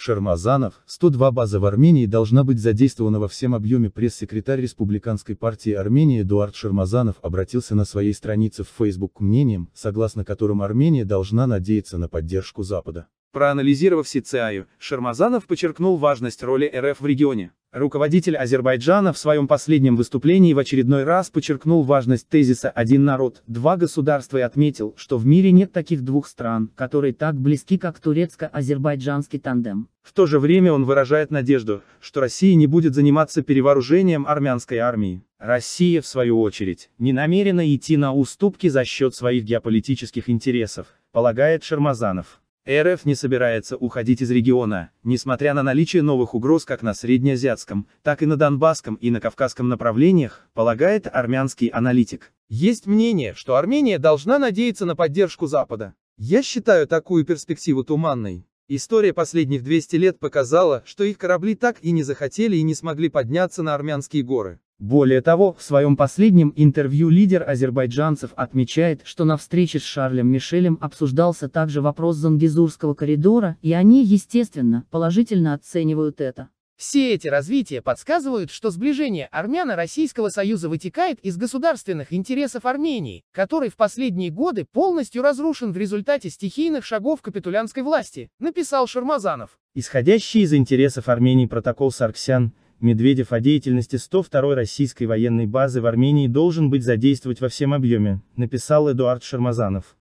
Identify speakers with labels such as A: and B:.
A: Шармазанов, 102 база в Армении должна быть задействована во всем объеме пресс-секретарь Республиканской партии Армении Эдуард Шармазанов обратился на своей странице в Facebook к мнениям, согласно которым Армения должна надеяться на поддержку Запада.
B: Проанализировав Сицаю, Шармазанов подчеркнул важность роли РФ в регионе. Руководитель Азербайджана в своем последнем выступлении в очередной раз подчеркнул важность тезиса «один народ, два государства» и отметил, что в мире нет таких двух стран, которые так близки, как турецко-азербайджанский тандем. В то же время он выражает надежду, что Россия не будет заниматься перевооружением армянской армии. Россия, в свою очередь, не намерена идти на уступки за счет своих геополитических интересов, полагает Шермазанов. РФ не собирается уходить из региона, несмотря на наличие новых угроз как на среднеазиатском, так и на донбасском и на кавказском направлениях, полагает армянский аналитик. Есть мнение, что Армения должна надеяться на поддержку Запада. Я считаю такую перспективу туманной. История последних 200 лет показала, что их корабли так и не захотели и не смогли подняться на армянские горы. Более того, в своем последнем интервью лидер азербайджанцев отмечает, что на встрече с Шарлем Мишелем обсуждался также вопрос Зангизурского коридора, и они, естественно, положительно оценивают это.
C: Все эти развития подсказывают, что сближение Армяно-Российского Союза вытекает из государственных интересов Армении, который в последние годы полностью разрушен в результате стихийных шагов капитулянской власти, написал Шармазанов.
D: Исходящий из интересов Армении протокол Сарксян, Медведев о деятельности 102-й российской военной базы в Армении должен быть задействовать во всем объеме, написал Эдуард Шармазанов.